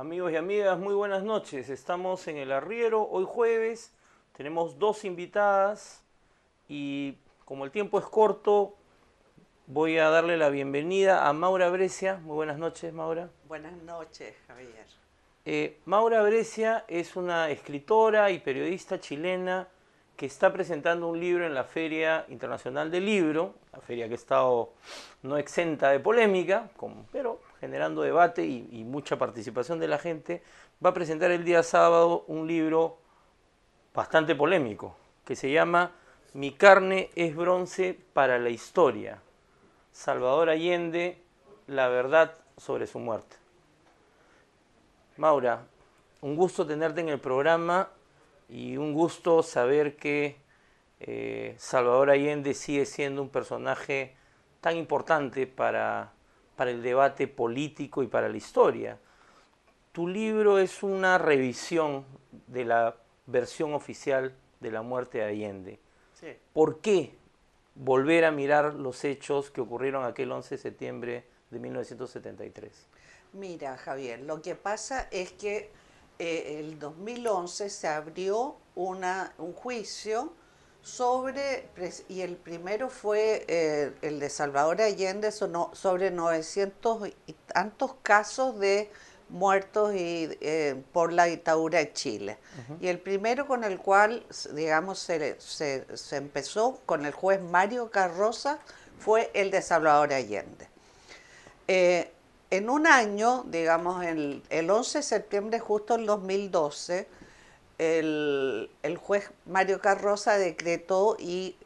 amigos y amigas, muy buenas noches. Estamos en el arriero hoy jueves, tenemos dos invitadas y como el tiempo es corto, voy a darle la bienvenida a Maura Brescia. Muy buenas noches, Maura. Buenas noches, Javier. Eh, Maura Brescia es una escritora y periodista chilena que está presentando un libro en la Feria Internacional del Libro, la feria que ha estado no exenta de polémica, pero generando debate y, mucha participación de la gente, va a presentar el día sábado un libro bastante polémico que se llama Mi carne es bronce para la historia. Salvador Allende, la verdad sobre su muerte. Maura, un gusto tenerte en el programa y un gusto saber que eh, Salvador Allende sigue siendo un personaje tan importante para para el debate político y para la historia. Tu libro es una revisión de la versión oficial de la muerte de Allende. Sí. ¿Por qué volver a mirar los hechos que ocurrieron aquel 11 de septiembre de 1973? Mira, Javier, lo que pasa es que eh, el 2011 se abrió una, un juicio sobre, y el primero fue eh, el de Salvador Allende, sobre 900 y tantos casos de muertos eh, por la dictadura de Chile. Y el primero con el cual, digamos, se, empezó con el juez Mario Carroza fue el de Salvador Allende. Eh, en un año, digamos, el, el 11 de septiembre, justo en 2012, el, el juez Mario Carroza decretó y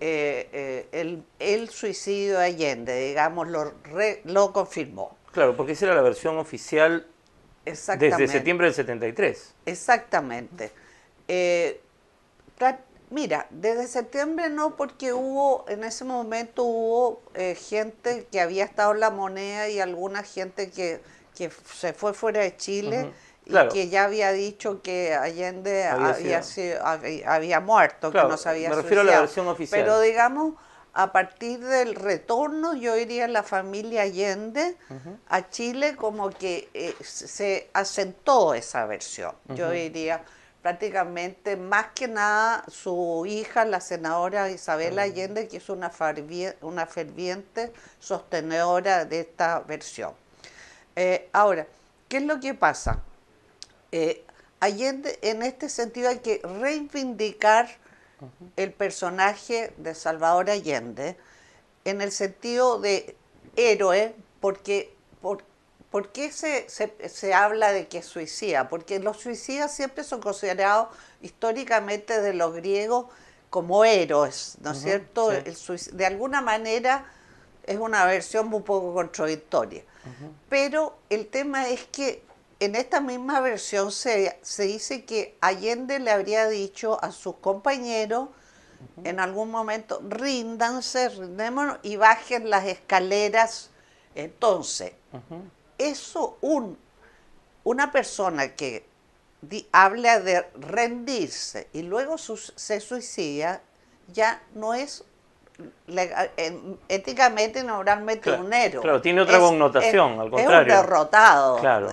eh, eh, el, el, suicidio de Allende, digamos, lo, lo confirmó. Claro, porque esa era la versión oficial desde septiembre del 73. Exactamente. Eh, mira, desde septiembre no, porque hubo, en ese momento hubo gente que había estado en la moneda y alguna gente que, que se fue fuera de Chile que ya había dicho que Allende había, muerto, que no sabía Me refiero a la versión oficial. Pero digamos, a partir del retorno, yo diría la familia Allende a Chile, como que eh, se asentó esa versión. Yo diría, prácticamente, más que nada, su hija, la senadora Isabel Allende, que es una, una ferviente sostenedora de esta versión. Eh, ahora, ¿qué es lo que pasa? Eh, Allende, en este sentido, hay que reivindicar el personaje de Salvador Allende en el sentido de héroe, porque, por, qué se, habla de que es suicida? Porque los suicidas siempre son considerados históricamente de los griegos como héroes, ¿no es cierto? de alguna manera es una versión un poco contradictoria. Pero el tema es que en esta misma versión se, se, dice que Allende le habría dicho a sus compañeros en algún momento, ríndanse, rindémonos y bajen las escaleras. Entonces, eso un, una persona que habla de rendirse y luego se suicida, ya no es éticamente no habrán claro, un héroe. Claro, tiene otra connotación, al contrario. Es un derrotado. Claro,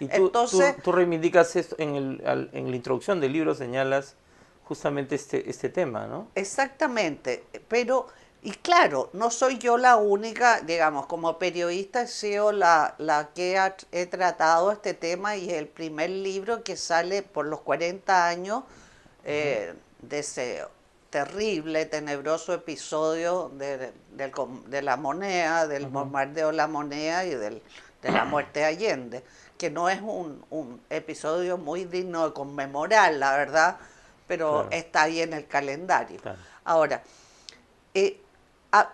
Y tú, Entonces, tú, reivindicas esto, en, la introducción del libro señalas justamente este, este tema, ¿no? Exactamente, pero... Y claro, no soy yo la única, digamos, como periodista he sido la, la que he tratado este tema y es el primer libro que sale por los 40 años eh, de ese terrible, tenebroso episodio de, la moneda, del bombardeo de la moneda y de la muerte de Allende, que no es un, episodio muy digno de conmemorar, la verdad, pero está ahí en el calendario. Ahora, eh,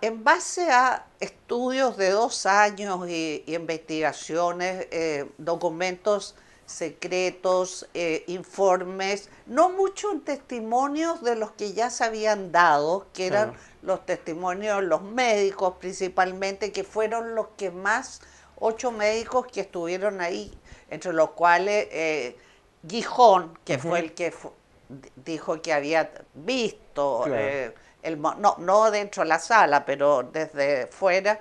en base a estudios de dos años y, investigaciones, eh, documentos secretos, eh, informes, no mucho testimonios de los que ya se habían dado, que eran los testimonios, los médicos principalmente, que fueron los que más, ocho médicos que estuvieron ahí, entre los cuales eh, Gijón, que fue el que dijo que había visto, eh, el, no, no dentro de la sala, pero desde fuera,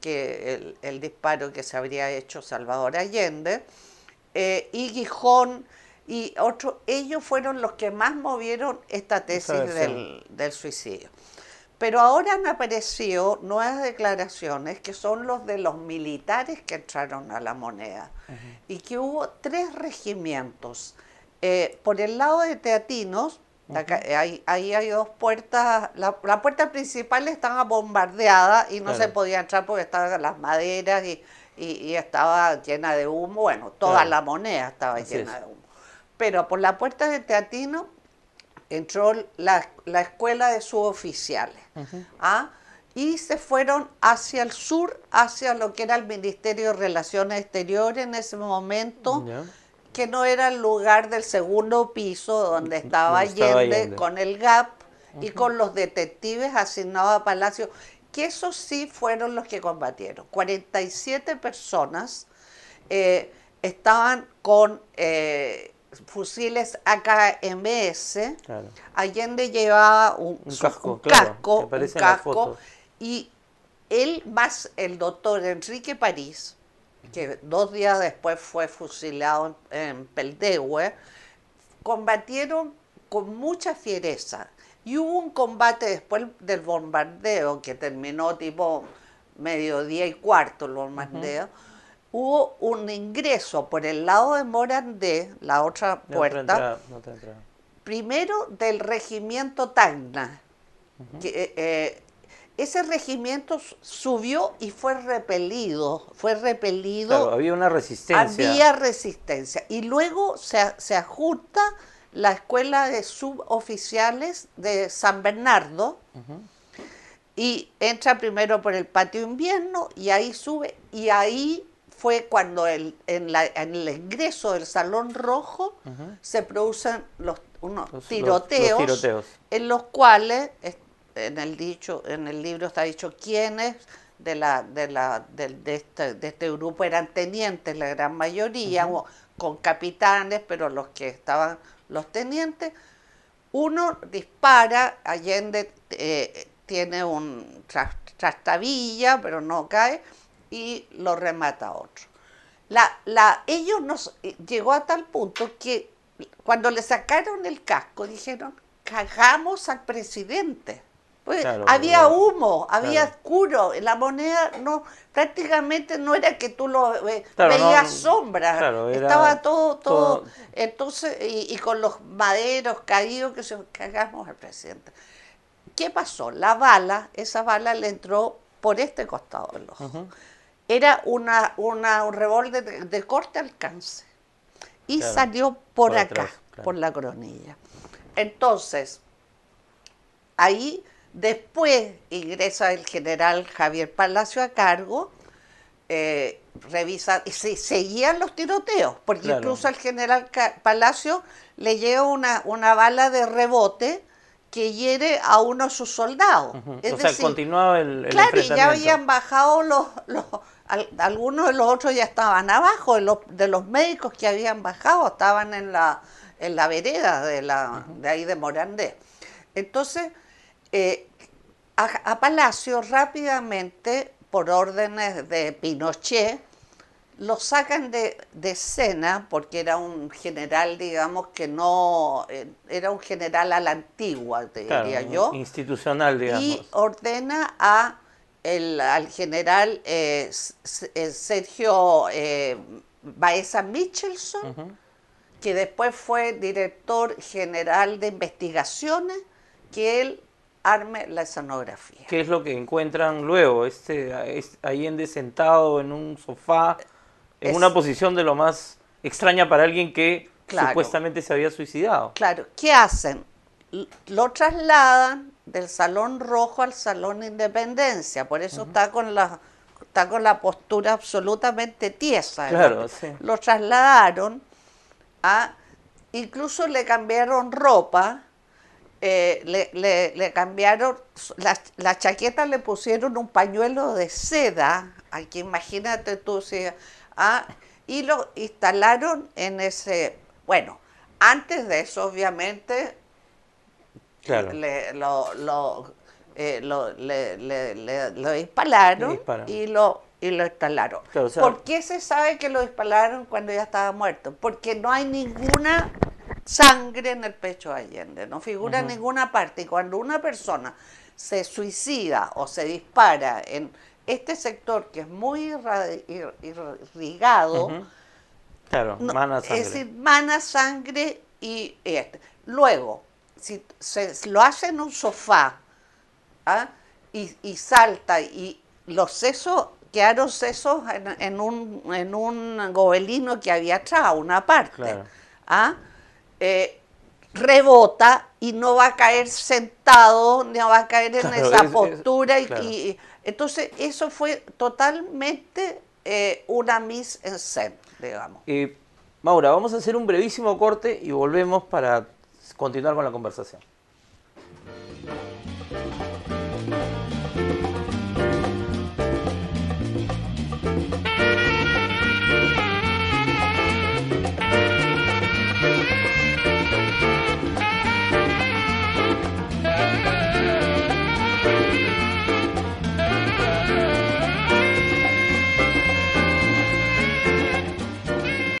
que el, el disparo que se habría hecho Salvador Allende. Eh, y Gijón y otros, ellos fueron los que más movieron esta tesis del, suicidio. Pero ahora han aparecido nuevas declaraciones que son los de los militares que entraron a la moneda y que hubo tres regimientos. Eh, por el lado de Teatinos, ahí, hay dos puertas, la, puerta principal estaba bombardeada y no se podía entrar porque estaban las maderas y, y, estaba llena de humo, bueno, toda la moneda estaba llena de humo. Pero por la puerta de teatino entró la, escuela de suboficiales. ¿ah? y se fueron hacia el sur, hacia lo que era el Ministerio de Relaciones Exteriores en ese momento, que no era el lugar del segundo piso donde estaba, Allende, con el GAP y con los detectives asignados a Palacio que esos sí fueron los que combatieron. 47 personas eh, estaban con eh, fusiles AKMS. Allende llevaba un, casco, y él más el doctor Enrique París, que dos días después fue fusilado en, en Peldehue, combatieron con mucha fiereza y hubo un combate después del bombardeo, que terminó tipo mediodía y cuarto el bombardeo. Hubo un ingreso por el lado de Morandé, la otra puerta, no no primero del regimiento Tacna. que, eh, eh, ese regimiento subió y fue repelido, fue repelido. había una resistencia. Había resistencia. Y luego se, se ajusta la escuela de suboficiales de San Bernardo y entra primero por el patio invierno y ahí sube y ahí fue cuando el, en, la, el ingreso del Salón Rojo se producen los, unos tiroteos, en los cuales, en el, dicho, en el libro está dicho quiénes de, la, de, la, de, este, de, este, grupo eran tenientes, la gran mayoría, con capitanes, pero los que estaban los tenientes, uno dispara, Allende eh, tiene un trastabilla, pero no cae, y lo remata otro. La, la, ellos nos eh, llegó a tal punto que cuando le sacaron el casco dijeron, cagamos al presidente. Pues, había humo, había oscuro, la moneda no prácticamente no era que tú lo eh, veías sombra, estaba todo, todo, entonces, y, con los maderos caídos que se cagamos al presidente. ¿Qué pasó? La bala, esa bala le entró por este costado Era una, una, un revólver de, corte alcance y salió por, acá, por la coronilla. Entonces, ahí Después ingresa el general Javier Palacio a cargo, eh, revisa, y seguían los tiroteos, porque incluso al general Palacio le lleva una, una bala de rebote que hiere a uno de sus soldados. o sea, continuaba el, Claro, y ya habían bajado los, algunos de los otros ya estaban abajo, de los, médicos que habían bajado, estaban en la, en la vereda de, la, ahí de Morandé. Entonces, eh, a, Palacio rápidamente, por órdenes de Pinochet, lo sacan de, de, escena porque era un general, digamos, que no, eh, era un general a la antigua, diría yo. Institucional, digamos. Y ordena a el, al general eh, eh, Sergio Baeza Michelson, que después fue director general de investigaciones, que él arme la escenografía. ¿Qué es lo que encuentran luego? Este, ahí Allende sentado en un sofá, en una posición de lo más extraña para alguien que supuestamente se había suicidado. Claro, ¿qué hacen? Lo trasladan del Salón Rojo al Salón Independencia, por eso está con la está con la postura absolutamente tiesa. Lo trasladaron a incluso le cambiaron ropa eh, le, cambiaron, la, chaqueta le pusieron un pañuelo de seda, aquí imagínate tú, si, ah, y lo instalaron en ese, bueno, antes de eso obviamente le, lo, lo, eh, lo, lo, dispararon y lo y lo instalaron. ¿Por qué se sabe que lo dispararon cuando ya estaba muerto? Porque no hay ninguna sangre en el pecho de Allende, no figura en ninguna parte. Y cuando una persona se suicida o se dispara en este sector que es muy irrigado, es decir, mana sangre y este. Luego, si se lo hace en un sofá ¿ah? y, salta y los sesos, quedaron sesos en, un, en un gobelino que había atrás, una parte. ¿ah? eh, rebota y no va a caer sentado, ni va a caer en esa postura. y, entonces, eso fue totalmente eh, una miss en scène, digamos. y Maura, vamos a hacer un brevísimo corte y volvemos para continuar con la conversación.